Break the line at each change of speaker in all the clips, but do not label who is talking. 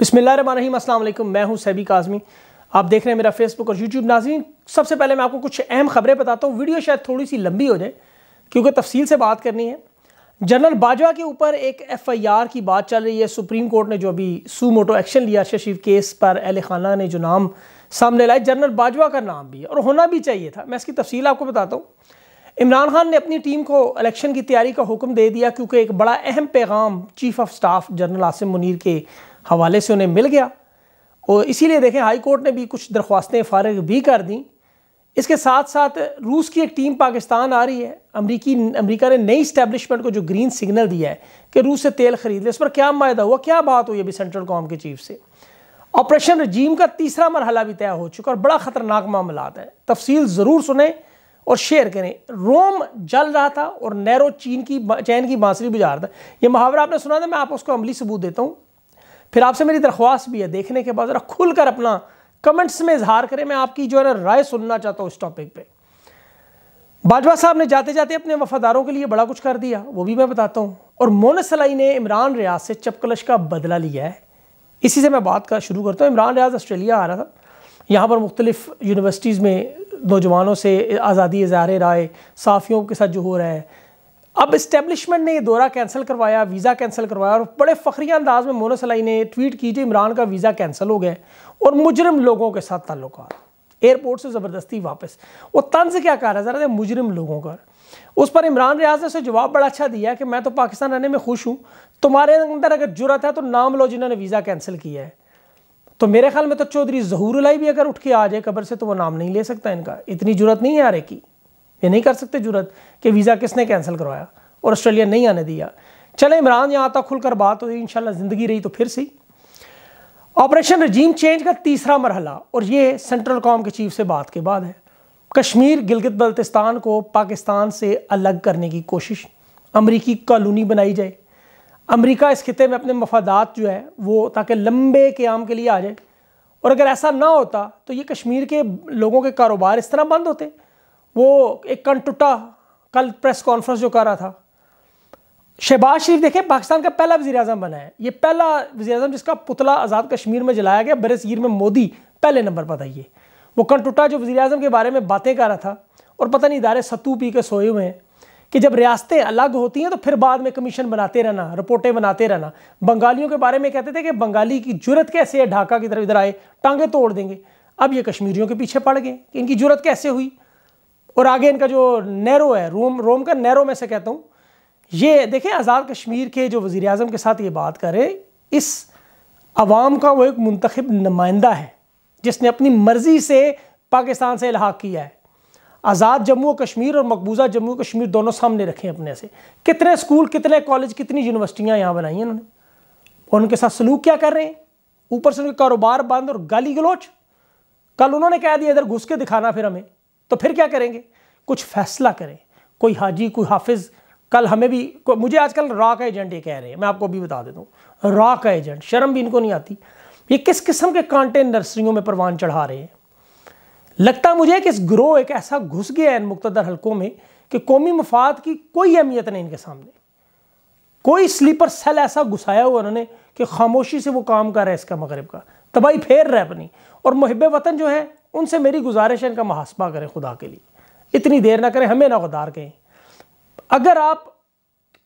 बिसमीम अल्लाम मैं हूं सैबी काजमी आप देख रहे हैं मेरा फेसबुक और यूट्यूब नाजीन सबसे पहले मैं आपको कुछ अहम खबरें बताता हूँ वीडियो शायद थोड़ी सी लंबी हो जाए क्योंकि तफसील से बात करनी है जनरल बाजवा के ऊपर एक एफ़ आई आर की बात चल रही है सुप्रीम कोर्ट ने जो अभी सू मोटो एक्शन लिया शशीफ केस पर अहल खाना ने जो नाम सामने लाया जनरल बाजवा का नाम भी है और होना भी चाहिए था मैं इसकी तफसील आपको बताता हूँ इमरान खान ने अपनी टीम को इलेक्शन की तैयारी का हुक्म दे दिया क्योंकि एक बड़ा अहम पैगाम chief of staff general Asim Munir के हवाले से उन्हें मिल गया और इसीलिए देखें हाई कोर्ट ने भी कुछ दरख्वास्तें फारग भी कर दी इसके साथ साथ रूस की एक टीम पाकिस्तान आ रही है अमरीकी अमरीका ने नई इस्टेब्लिशमेंट को जो ग्रीन सिग्नल दिया है कि रूस से तेल खरीद ले इस पर क्या मायदा हुआ क्या बात हुई अभी सेंट्रल कॉम के चीफ से ऑपरेशन रजीम का तीसरा मरहला भी तय हो चुका और बड़ा ख़तरनाक मामला है तफसील ज़रूर सुने और शेयर करें रोम जल रहा था और नैरो चीन की चैन की बांसुरी बुझा रहा था यह मुहावरा आपने सुना था मैं आपको उसको अमली सबूत देता हूँ फिर आपसे मेरी दरख्वास्त भी है देखने के बाद ज़रा खुलकर अपना कमेंट्स में इजहार करें मैं आपकी जो है ना राय सुनना चाहता हूँ इस टॉपिक पे बाजवा साहब ने जाते जाते अपने वफादारों के लिए बड़ा कुछ कर दिया वो भी मैं बताता हूँ और मोन सलाई ने इमरान रियाज से चपकलश का बदला लिया है इसी से मैं बात का शुरू करता हूँ इमरान रियाज ऑस्ट्रेलिया आ रहा था यहाँ पर मुख्तलिफ यूनिवर्सिटीज़ में नौजवानों से आज़ादी इजहार राय साफ़ियों के साथ जो हो रहा है अब इस्टेब्लिशमेंट ने ये दौरा कैंसिल करवाया वीज़ा कैंसिल करवाया और बड़े फखरिया अंदाज में मोनो सलाई ने ट्वीट की जो इमरान का वीज़ा कैंसिल हो गया और मुजरम लोगों के साथ ताल्लुक एयरपोर्ट से ज़बरदस्ती वापस वो तंज क्या कह रहा है ज़रा मुजरम लोगों का उस पर इमरान रियाज ने उसे जवाब बड़ा अच्छा दिया कि मैं तो पाकिस्तान रहने में खुश हूँ तुम्हारे अंदर अगर जरूरत है तो नाम लो जिन्होंने वीज़ा कैंसिल किया है तो मेरे ख्याल में तो चौधरी जहूर लाई भी अगर उठ के आ जाए कबर से तो वो नाम नहीं ले सकता इनका इतनी ज़रूरत नहीं है आ रही की ये नहीं कर सकते जरूरत कि वीज़ा किसने कैंसिल करवाया और ऑस्ट्रेलिया नहीं आने दिया चले इमरान यहाँ तक खुलकर बात हुई इन ज़िंदगी रही तो फिर सही ऑपरेशन रजीम चेंज का तीसरा मरहला और ये सेंट्रल कॉम के चीफ से बात के बाद है कश्मीर गिलगित बल्तिस्तान को पाकिस्तान से अलग करने की कोशिश अमरीकी कॉलोनी बनाई जाए अमरीका इस खत्े में अपने मफादात जो है वो ताकि लंबे क्याम के लिए आ जाए और अगर ऐसा ना होता तो ये कश्मीर के लोगों के कारोबार इस तरह बंद होते वो एक टुटा कल प्रेस कॉन्फ्रेंस जो कर रहा था शहबाज शरीफ देखें पाकिस्तान का पहला वजी अजम बना है ये पहला वजी अजम जिसका पुतला आज़ाद कश्मीर में जलाया गया बरसीर में मोदी पहले नंबर पर था ये वो टुटा जो वजी अजम के बारे में बातें कर रहा था और पता नहीं इदारे सत्तू पी के सोए हुए हैं कि जब रियासतें अलग होती हैं तो फिर बाद में कमीशन बनाते रहना रिपोर्टें बनाते रहना बंगालियों के बारे में कहते थे कि बंगाली की जरूरत कैसे है ढाका की तरफ इधर आए टांगे तोड़ देंगे अब ये कश्मीरियों के पीछे पड़ गए कि इनकी जरूरत कैसे हुई और आगे इनका जो नैरो है रोम रोम का नैरो मैं से कहता हूँ ये देखें आज़ाद कश्मीर के जो वज़ी अजम के साथ ये बात करें इस आवाम का वो एक मंतखब नुमाइंदा है जिसने अपनी मर्ज़ी से पाकिस्तान से इलाहा किया है आज़ाद जम्मू कश्मीर और मकबूजा जम्मू कश्मीर दोनों सामने हैं अपने से कितने स्कूल कितने कॉलेज कितनी यूनिवर्सिटियाँ यहाँ बनाई हैं उन्होंने और उनके साथ सलूक क्या कर रहे हैं ऊपर से उनके कारोबार बंद और गाली गलोच कल उन्होंने कह दिया इधर घुस के दिखाना फिर हमें तो फिर क्या करेंगे कुछ फैसला करें कोई हाजी कोई हाफिज़ कल हमें भी मुझे आजकल रॉ का एजेंट ये कह रहे हैं मैं आपको अभी बता देता हूँ रॉ का एजेंट शर्म भी इनको नहीं आती ये किस किस्म के कांटे नर्सरियों में परवान चढ़ा रहे हैं लगता मुझे कि इस ग्रोह एक ऐसा घुस गया है इन मुख्तर हलकों में कि कौमी मफाद की कोई अहमियत नहीं इनके सामने कोई स्लीपर सेल ऐसा घुसाया हुआ उन्होंने कि खामोशी से वो काम कर रहा है इसका मगरब का तबाही फेर रहा है अपनी और महब वतन जो है उनसे मेरी गुजारिश है इनका मुहासबा करें खुदा के लिए इतनी देर ना करें हमें ना गदार कहें अगर आप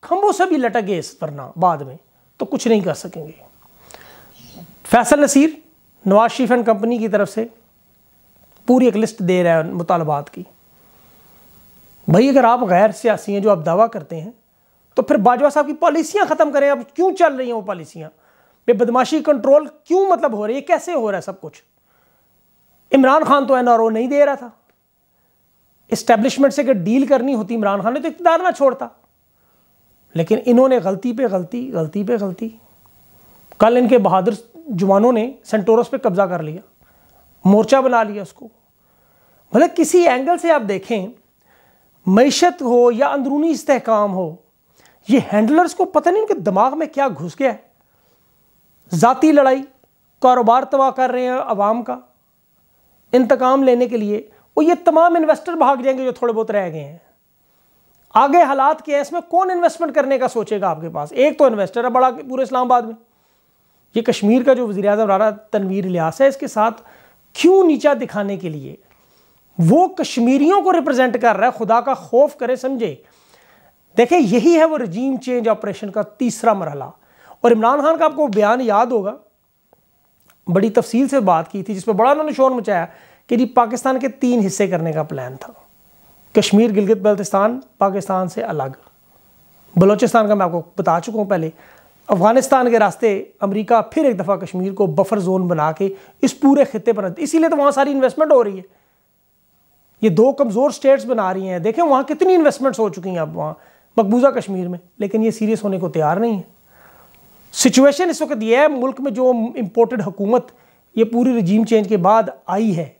खम्भों से भी लटक गए इस वरना बाद में तो कुछ नहीं कर सकेंगे फैसल नसीर नवाज शरीफ एंड कंपनी की तरफ से पूरी एक लिस्ट दे रहा है मुतालबात की भाई अगर आप गैर सियासी हैं जो आप दावा करते हैं तो फिर बाजवा साहब की पॉलिसियां ख़त्म करें अब क्यों चल रही हैं वो पॉलिसियां बदमाशी कंट्रोल क्यों मतलब हो रही है कैसे हो रहा है सब कुछ इमरान खान तो एन आर ओ नहीं दे रहा था इस्टेब्लिशमेंट से अगर डील करनी होती इमरान खान ने तो इकतदार ना छोड़ता लेकिन इन्होंने गलती पे गलती गलती पे गलती कल इनके बहादुर जवानों ने सेंटोरस पे कब्जा कर लिया मोर्चा बना लिया उसको मतलब किसी एंगल से आप देखें मीशत हो या अंदरूनी इस्तेकाम हो ये हैंडलर्स को पता नहीं उनके दिमाग में क्या घुस गया है ज़ाती लड़ाई कारोबार तबाह कर रहे हैं आवाम का इंतकाम लेने के लिए वो ये तमाम इन्वेस्टर भाग जाएंगे जो थोड़े बहुत रह गए हैं आगे हालात के हैं इसमें कौन इन्वेस्टमेंट करने का सोचेगा आपके पास एक तो इन्वेस्टर है बड़ा पूरे इस्लामाबाद में ये कश्मीर का जो वजी अजम रहा तनवीर लियास है इसके साथ क्यों नीचा दिखाने के लिए वो कश्मीरियों को रिप्रेजेंट कर रहा है खुदा का खौफ करे समझे देखे यही है वो रजीम चेंज ऑपरेशन का तीसरा मरहला और इमरान खान का आपको बयान याद होगा बड़ी तफसील से बात की थी जिस पर बड़ा उन्होंने शोर मचाया कि जी पाकिस्तान के तीन हिस्से करने का प्लान था कश्मीर गिलगित बल्तिस्तान पाकिस्तान से अलग बलूचिस्तान का मैं आपको बता चुका हूँ पहले अफगानिस्तान के रास्ते अमेरिका फिर एक दफ़ा कश्मीर को बफर जोन बना के इस पूरे खत्े पर इसीलिए तो वहाँ सारी इन्वेस्टमेंट हो रही है ये दो कमज़ोर स्टेट्स बना रही हैं देखें वहाँ कितनी इन्वेस्टमेंट्स हो चुकी हैं अब वहाँ मकबूजा कश्मीर में लेकिन ये सीरियस होने को तैयार नहीं है सिचुएशन इस वक्त यह है मुल्क में जो इम्पोर्टेड हुकूमत ये पूरी रजीम चेंज के बाद आई है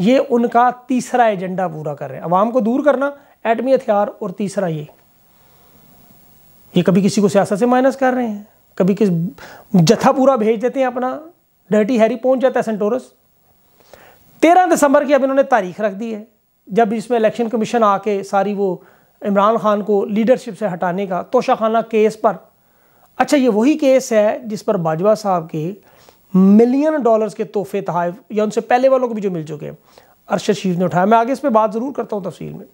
ये उनका तीसरा एजेंडा पूरा कर रहे हैं अवाम को दूर करना एटमी हथियार और तीसरा ये ये कभी किसी को सियासत से माइनस कर रहे हैं कभी किस जत्था पूरा भेज देते हैं अपना डर्टी हैरी पहुंच जाता है सेंटोरस तेरह दिसंबर की अब इन्होंने तारीख रख दी है जब इसमें इलेक्शन कमीशन आके सारी वो इमरान खान को लीडरशिप से हटाने का तोशाखाना केस पर अच्छा ये वही केस है जिस पर बाजवा साहब के मिलियन डॉलर्स के तोहफे तहफ या उनसे पहले वालों को भी जो मिल चुके हैं अरशद शीफ ने उठाया मैं आगे इस पर बात ज़रूर करता हूँ तफसील में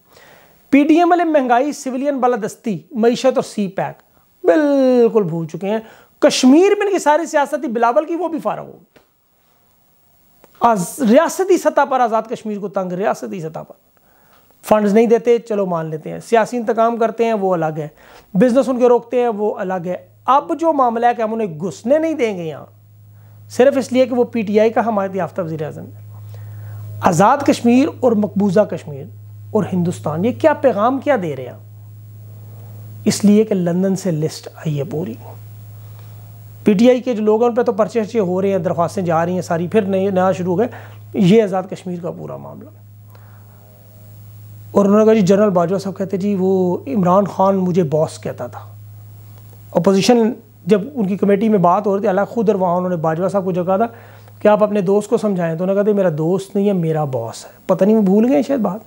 पी डी एम एल महंगाई सिविलियन बालादस्ती मीशत और सी पैक बिल्कुल भूल चुके हैं कश्मीर में इनकी सारी सियासत ही बिलावल की वो भी फारा होगी रियासती सतह पर आज़ाद कश्मीर को तंग रियासती सतह पर फंड्स नहीं देते चलो मान लेते हैं सियासी इंतकाम करते हैं वो अलग है बिजनेस उनके रोकते हैं वो अलग है अब जो मामला है कि हम उन्हें घुसने नहीं देंगे यहाँ सिर्फ इसलिए कि वो पी टी आई का हमारे याफ्ता वजी अजम है आज़ाद कश्मीर और मकबूजा कश्मीर और हिंदुस्तान ये क्या पैगाम क्या दे रहे हैं इसलिए कि लंदन से लिस्ट आई है पूरी पी टी आई के जो लोग हैं उन पर तो पर्चे अर्चे हो रहे हैं दरख्वास्तें जा रही हैं सारी फिर नए नया शुरू हो गए ये आज़ाद कश्मीर का पूरा मामला और उन्होंने कहा जी जनरल बाजवा साहब कहते जी वो इमरान खान मुझे बॉस कहता था अपोजिशन जब उनकी कमेटी में बात हो रही थी अला खुद और वहाँ उन्होंने बाजवा साहब को जो कहा था कि आप अपने दोस्त को समझाएं तो उन्होंने कहा था मेरा दोस्त नहीं है मेरा बॉस है पता नहीं वो भूल गए शायद बात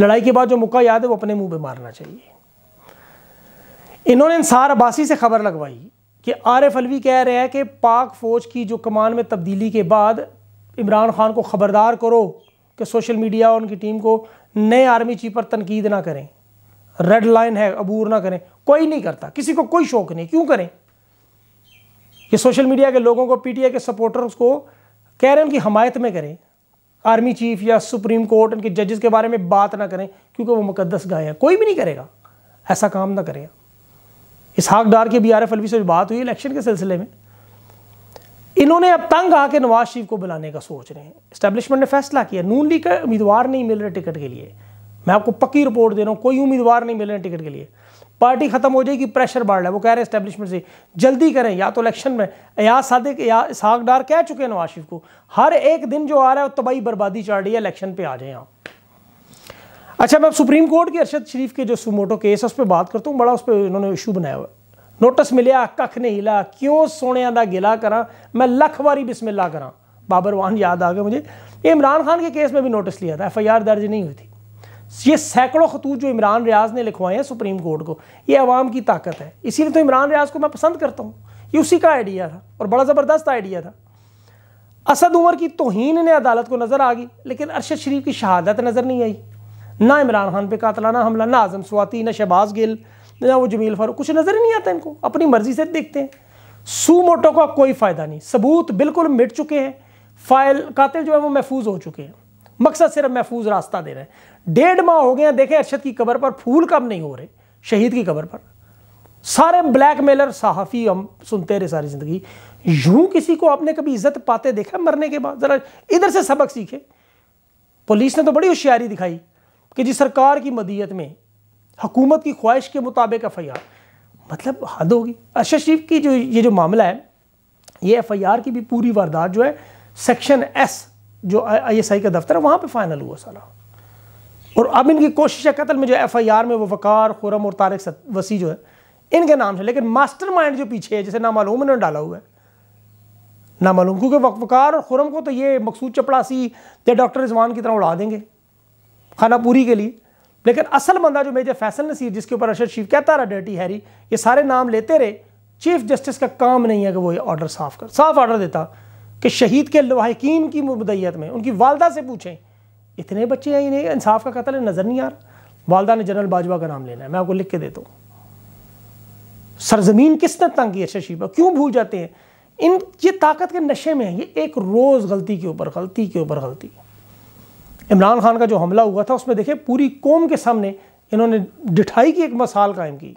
लड़ाई के बाद जो मुक्का याद है वो अपने मुंह पे मारना चाहिए इन्होंने इंसार अब्बासी से खबर लगवाई कि आर एफ अलवी कह रहे हैं कि पाक फ़ौज की जो कमान में तब्दीली के बाद इमरान खान को ख़बरदार करो कि सोशल मीडिया और उनकी टीम को नए आर्मी चीफ पर तनकीद ना करें रेड लाइन है अबूर ना करें कोई नहीं करता किसी को कोई शौक नहीं क्यों करें ये सोशल मीडिया के लोगों को पीटीए के सपोर्टर्स को कह रहे हैं उनकी हमायत में करें आर्मी चीफ या सुप्रीम कोर्ट उनके जजेस के बारे में बात ना करें क्योंकि वो मुकदस गाय हैं कोई भी नहीं करेगा ऐसा काम ना करेगा इसहाक डार के बी आर एफ अलवी से बात हुई इलेक्शन के सिलसिले में इन्होंने अब तंग आके नवाज शरीफ को बुलाने का सोच रहे हैं इस्टेब्लिशमेंट ने फैसला किया नून लीग का उम्मीदवार नहीं मिल रहे टिकट के लिए मैं आपको पक्की रिपोर्ट दे रहा हूँ कोई उम्मीदवार नहीं मिल रहे टिकट के लिए पार्टी खत्म हो जाएगी प्रेशर बढ़ रहा है वो कह रहे हैं स्टैब्लिशमेंट से जल्दी करें या तो इलेक्शन में या सादिक या इसहाक डार कह चुके हैं नवाज को हर एक दिन जो आ रहा है तबाही बर्बादी चढ़ रही है इलेक्शन पे आ जाए आप अच्छा मैं सुप्रीम कोर्ट के अरशद शरीफ के जो सुमोटो केस है उस पर बात करता हूँ बड़ा उस पर उन्होंने इशू बनाया हुआ नोटिस मिले कख नहीं हिला क्यों सोने का गिला करा मैं लख बारी बिस्मिल्ला करा बाबर वाहन याद आ गया मुझे इमरान खान के केस में भी नोटिस लिया था एफ दर्ज नहीं हुई थी ये सैकड़ों खतूत जो इमरान रियाज ने लिखवाए हैं सुप्रीम कोर्ट को ये अवाम की ताकत है इसीलिए तो इमरान रियाज को मैं पसंद करता हूँ ये उसी का आइडिया था और बड़ा ज़बरदस्त आइडिया था असद उमर की तोहन ने अदालत को नज़र आ गई लेकिन अरशद शरीफ की शहादत नज़र नहीं आई ना इमरान खान कातला कातलाना हमला ना आजम स्वाति ना शहबाज गिल ना वो जमील फारूक कुछ नज़र ही नहीं आता इनको अपनी मर्जी से देखते हैं सू मोटो का कोई फ़ायदा नहीं सबूत बिल्कुल मिट चुके हैं फाइल कातिल जो है वो महफूज हो चुके हैं मकसद सिर्फ महफूज रास्ता दे रहे हैं डेढ़ माह हो गया देखें अरशद की कबर पर फूल कम नहीं हो रहे शहीद की कबर पर सारे ब्लैक मेलर सहाफ़ी हम सुनते रहे सारी ज़िंदगी यूं किसी को आपने कभी इज्जत पाते देखा मरने के बाद ज़रा इधर से सबक सीखे पुलिस ने तो बड़ी होशियारी दिखाई कि जी सरकार की मदीयत में हुकूमत की ख्वाहिश के मुताबिक एफ आई आर मतलब हद होगी अरशद शरीफ की जो ये जो मामला है ये एफ आई आर की भी पूरी वारदात जो है सेक्शन एस जो आईएसआई का दफ्तर है वहाँ पे फाइनल हुआ सारा और अब इनकी कोशिश है कतल में जो एफआईआर में वो वकार खुरम और तारक वसी जो है इनके नाम से लेकिन माइंड जो पीछे है जैसे नामालूम इन्होंने डाला हुआ है नामालूम क्योंकि वकार और खुरम को तो ये मकसूद चपड़ासी या डॉक्टर रिजवान की तरह उड़ा देंगे खाना पूरी के लिए लेकिन असल बंदा जो मेजर फैसल नसीर जिसके ऊपर अरशद शीफ कहता रहा डर्टी हैरी ये सारे नाम लेते रहे चीफ जस्टिस का काम नहीं है कि वो ये ऑर्डर साफ कर साफ ऑर्डर देता कि शहीद के लवाहकिन की मुदयत में उनकी वालदा से पूछें इतने बच्चे हैं इन्हें इंसाफ का कतल नज़र नहीं आ रहा वालदा ने जनरल बाजवा का नाम लेना है मैं आपको लिख के देता हूँ सरजमीन किसने तंग की है शशीबा क्यों भूल जाते हैं इन ये ताकत के नशे में है ये एक रोज़ गलती के ऊपर गलती के ऊपर गलती इमरान खान का जो हमला हुआ था उसमें देखे पूरी कौम के सामने इन्होंने डिठाई की एक मसाल कायम की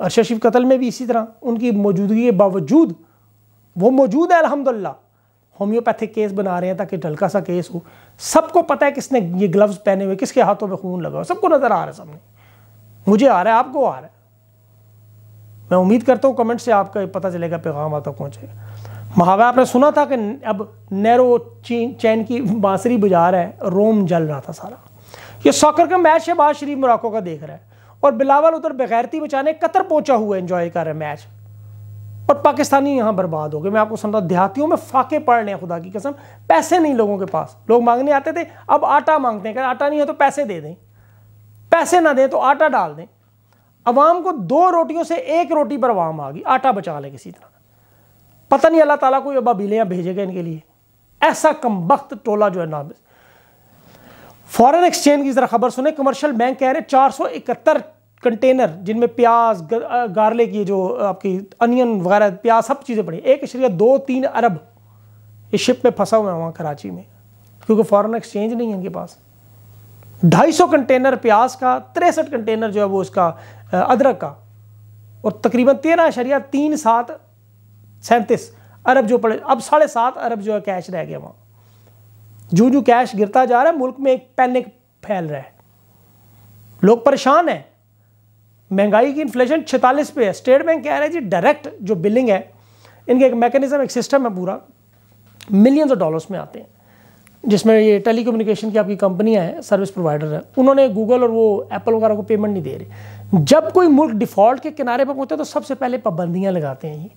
और शशीफ कतल में भी इसी तरह उनकी मौजूदगी के बावजूद वो मौजूद है अलहमदिल्ला होम्योपैथिक केस बना रहे हैं ताकि ढलका सा केस हो सबको पता है किसने ये ग्लव्स पहने हुए किसके हाथों में खून लगा हुआ सबको नज़र आ रहा है सामने मुझे आ रहा है आपको आ रहा है मैं उम्मीद करता हूँ कमेंट से आपका पता चलेगा पैगाम आता पहुँचेगा महावे आपने सुना था कि अब नैरो चैन की बांसुरी बुझा रहा है रोम जल रहा था सारा ये सॉकर का मैच शहबाज शरीफ मुराको का देख रहा है और बिलावल उधर बगैरती बचाने कतर पहुंचा हुआ है एंजॉय कर रहा है मैच और पाकिस्तानी यहाँ बर्बाद हो गए मैं आपको समझा देहातियों में फाके पड़ रहे हैं खुदा की कसम पैसे नहीं लोगों के पास लोग मांगने आते थे अब आटा मांगते हैं अगर आटा नहीं है तो पैसे दे दें पैसे ना दें तो आटा डाल दें अवाम को दो रोटियों से एक रोटी पर अवाम आ गई आटा बचा लें किसी तरह पता नहीं अल्लाह ताला कोई अबाबीलियाँ भेजेगा इनके लिए ऐसा कम वक्त टोला जो है ना फॉरेन एक्सचेंज की जरा खबर सुने कमर्शियल बैंक कह रहे चार सौ इकहत्तर कंटेनर जिनमें प्याज गार्लिक ये जो आपकी अनियन वगैरह प्याज सब चीज़ें पड़ी एक इशरिया दो तीन अरब इस शिप में फंसा हुआ है वहाँ कराची में क्योंकि फॉरेन एक्सचेंज नहीं है इनके पास ढाई सौ कंटेनर प्याज का तिरसठ कंटेनर जो है वो उसका अदरक का और तकरीबन तेरह शरिया तीन सात सैंतीस अरब जो पड़े अब साढ़े सात अरब जो है कैश रह गया वहाँ जो जो कैश गिरता जा रहा है मुल्क में एक पैनिक फैल रहा है लोग परेशान हैं महंगाई की इन्फ्लेशन छतालीस पे है स्टेट बैंक कह रहे हैं जी डायरेक्ट जो बिलिंग है इनके एक मैकेनिज्म एक सिस्टम है पूरा मिलियंस ऑफ डॉलर्स में आते हैं जिसमें ये टेली कम्युनिकेशन की आपकी कंपनियां हैं सर्विस प्रोवाइडर हैं उन्होंने गूगल और वो एप्पल वगैरह को पेमेंट नहीं दे रहे जब कोई मुल्क डिफ़ॉल्ट के किनारे पर पहुंचता है तो सबसे पहले पाबंदियाँ लगाते हैं ये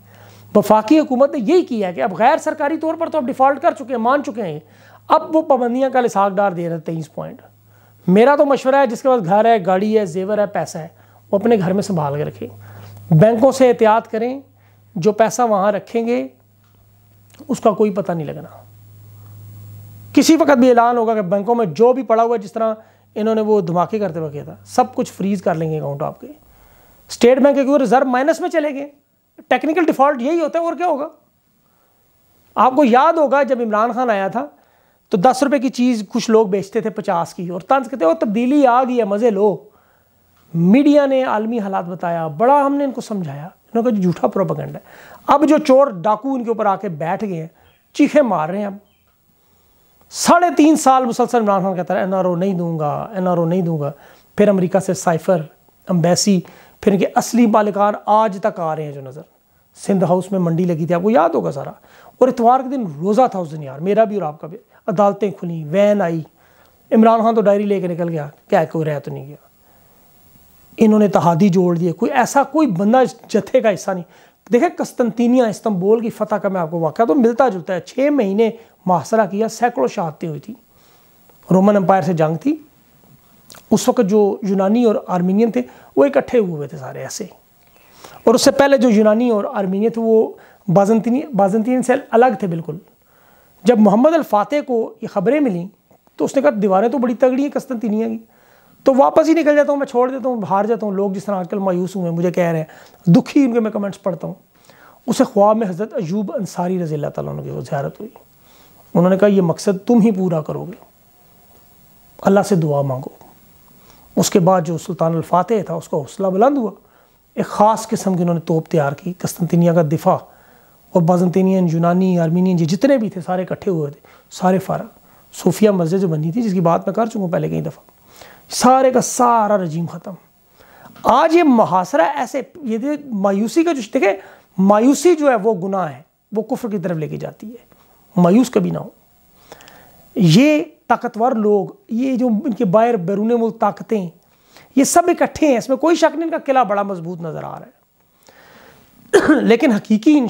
वफाकी हुकूमत ने यही किया कि अब गैर सरकारी तौर पर तो अब डिफ़ॉल्ट कर चुके हैं मान चुके हैं अब वो पाबंदियाँ का डार दे रहे हैं तेईस पॉइंट मेरा तो मशवरा है जिसके पास घर है गाड़ी है जेवर है पैसा है वो अपने घर में संभाल के रखें बैंकों से एहतियात करें जो पैसा वहाँ रखेंगे उसका कोई पता नहीं लगना किसी वक्त भी ऐलान होगा कि बैंकों में जो भी पड़ा हुआ जिस तरह इन्होंने वो धमाके करते हुए किया था सब कुछ फ्रीज कर लेंगे अकाउंट आपके स्टेट बैंक के रिजर्व माइनस में चले गए टेक्निकल डिफॉल्ट यही होता है और क्या होगा आपको याद होगा जब इमरान खान आया था तो दस रुपए की चीज़ कुछ लोग बेचते थे पचास की और तंज कहते हो तब्दीली आ गई है मज़े लो मीडिया ने आलमी हालात बताया बड़ा हमने इनको समझाया इनका जो झूठा प्रोपागेंडा है अब जो चोर डाकू इनके ऊपर आके बैठ गए हैं चीखे मार रहे हैं अब साढ़े तीन साल मुसलसल इमरान खान कहता है एन आर ओ नहीं दूंगा एन आर ओ नहीं दूंगा फिर अमेरिका से साइफर अम्बेसी फिर इनके असली मालिकान आज तक आ रहे हैं जो नज़र सिंध हाउस में मंडी लगी थी आपको याद होगा सारा और इतवार के दिन रोज़ा था उस दिन यार मेरा भी और आपका भी अदालतें खुली वैन आई इमरान खान तो डायरी लेके निकल गया क्या कोई रह तो नहीं गया इन्होंने तहादी तो जोड़ दिए कोई ऐसा कोई बंदा जत्थे का हिस्सा नहीं देखे कस्तंतीनिया इस्तंबोल की फतह का मैं आपको वाक़ तो मिलता जुलता है छः महीने मुहासरा किया सैकड़ों शहादतें हुई थी रोमन अम्पायर से जंग थी उस वक्त जो यूनानी और आर्मीनियन थे वो इकट्ठे हुए हुए थे सारे ऐसे और उससे पहले जो यूनानी और आर्मीनियन थे वो बाजंतनी बाजंतीन से अलग थे बिल्कुल जब मोहम्मद अल फातह को ये खबरें मिली तो उसने कहा दीवारें तो बड़ी तगड़ी हैं कस्तंतीनिया की तो वापस ही निकल जाता हूँ मैं छोड़ देता हूँ हार जाता हूँ लोग जिस तरह आजकल मायूस हुए मुझे कह रहे हैं दुखी उनके मैं कमेंट्स पढ़ता हूँ उसे ख्वाब में हज़रत अयूब अंसारी रज़ी अल्लाह ताली की ज्यारत हुई उन्होंने कहा यह मकसद तुम ही पूरा करोगे अल्लाह से दुआ मांगो उसके बाद जो सुल्तान अलफातह था उसका हौसला बुलंद हुआ एक ख़ास किस्म की उन्होंने तोप तैयार की कस्तनतिनिया का दिफा और बाजनतीनियन यूनानी आर्मीनियन जी जितने भी थे सारे इकट्ठे हुए थे सारे फारा सूफिया मस्जिद जो बनी थी जिसकी बात मैं कर चुका हूँ पहले कई दफ़ा सारे का सारा रजीम ख़त्म आज ये मुहासरा ऐसे ये मायूसी का जो देखे मायूसी जो है वो गुनाह है वो कुफर की तरफ लेके जाती है मायूस कभी ना हो ये ताकतवर लोग ये जो इनके बाहर बैरून मुल ताकतें ये सब इकट्ठे हैं इसमें कोई शक नहीं इनका किला बड़ा मजबूत नज़र आ रहा है लेकिन हकीकी इन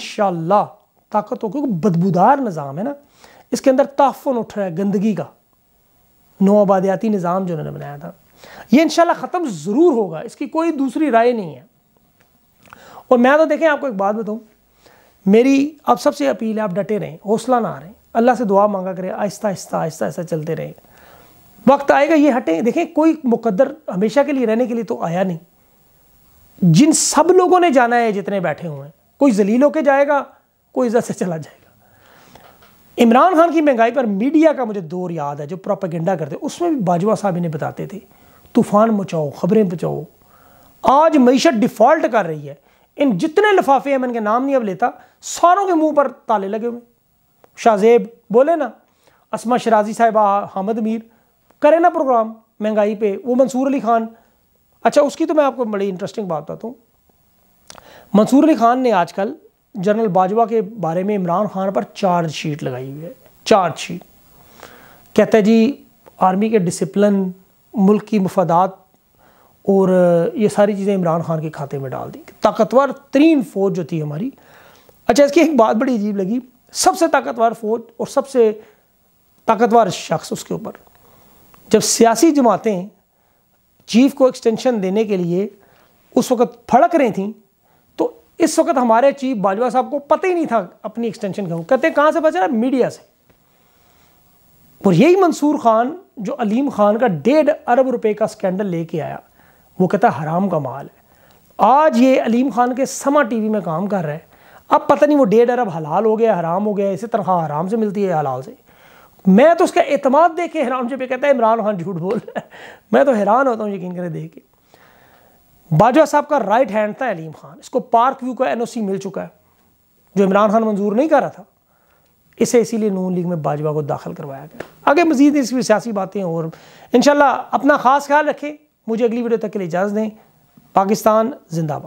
ताकतों को बदबूदार निज़ाम है ना इसके अंदर ताफन उठ रहा है गंदगी का नो आबादियाती निज़ाम जो उन्होंने बनाया था ये इन ख़त्म ज़रूर होगा इसकी कोई दूसरी राय नहीं है और मैं तो देखें आपको एक बात बताऊँ मेरी अब सबसे अपील है आप डटे रहें हौसला ना रहे अल्लाह से दुआ मांगा करें आहिस्ता आहिस्ता आहिस्ता आहिस्ता चलते रहें वक्त आएगा ये हटें देखें कोई मुकद्दर हमेशा के लिए रहने के लिए तो आया नहीं जिन सब लोगों ने जाना है जितने बैठे हुए हैं कोई जलील होकर जाएगा कोई इज्जत से चला जाएगा इमरान खान की महंगाई पर मीडिया का मुझे दौर याद है जो प्रोपागेंडा करते उसमें भी बाजवा साहब इन्हें बताते थे तूफान मचाओ खबरें बचाओ आज मीशत डिफ़ॉल्ट कर रही है इन जितने लिफाफे हैं मैं इनके नाम नहीं अब लेता सारों के मुंह पर ताले लगे हुए शाहजेब बोले ना असमा शराजी साहिबा हामद मीर करें ना प्रोग्राम महंगाई पे वो मंसूर अली खान अच्छा उसकी तो मैं आपको बड़ी इंटरेस्टिंग बात बताता हूँ मंसूर अली खान ने आजकल जनरल बाजवा के बारे में इमरान खान पर चार्जशीट लगाई हुई है चार्जशीट कहता है जी आर्मी के डिसिप्लिन मुल्क की मफादात और ये सारी चीज़ें इमरान खान के खाते में डाल दी ताकतवर तरीन फौज जो थी हमारी अच्छा इसकी एक बात बड़ी अजीब लगी सबसे ताकतवर फौज और सबसे ताकतवर शख्स उसके ऊपर जब सियासी जमातें चीफ को एक्सटेंशन देने के लिए उस वक्त फड़क रही थीं इस वक्त हमारे चीफ बाजवा साहब को पता ही नहीं था अपनी एक्सटेंशन का कहते कहाँ से बचा मीडिया से और यही मंसूर खान जो अलीम खान का डेढ़ अरब रुपए का स्कैंडल लेके आया वो कहता हराम का माल है आज ये अलीम खान के समा टीवी में काम कर रहे हैं अब पता नहीं वो डेढ़ अरब हलाल हो गया हराम हो गया इसी तरह हराम से मिलती है हलाल से मैं तो उसका अतमाद देखे हैरान जो पे कहता है इमरान खान झूठ बोल रहा है मैं तो हैरान होता हूँ यकीन करें देख के बाजवा साहब का राइट हैंड था अलीम खान इसको पार्क व्यू का एनओसी मिल चुका है जो इमरान खान मंजूर नहीं कर रहा था इसे इसीलिए नून लीग में बाजवा को दाखिल करवाया गया आगे मजीद इसकी सियासी बातें और इन अपना ख़ास ख्याल रखें मुझे अगली वीडियो तक के लिए इजाज़त दें पाकिस्तान जिंदाबाद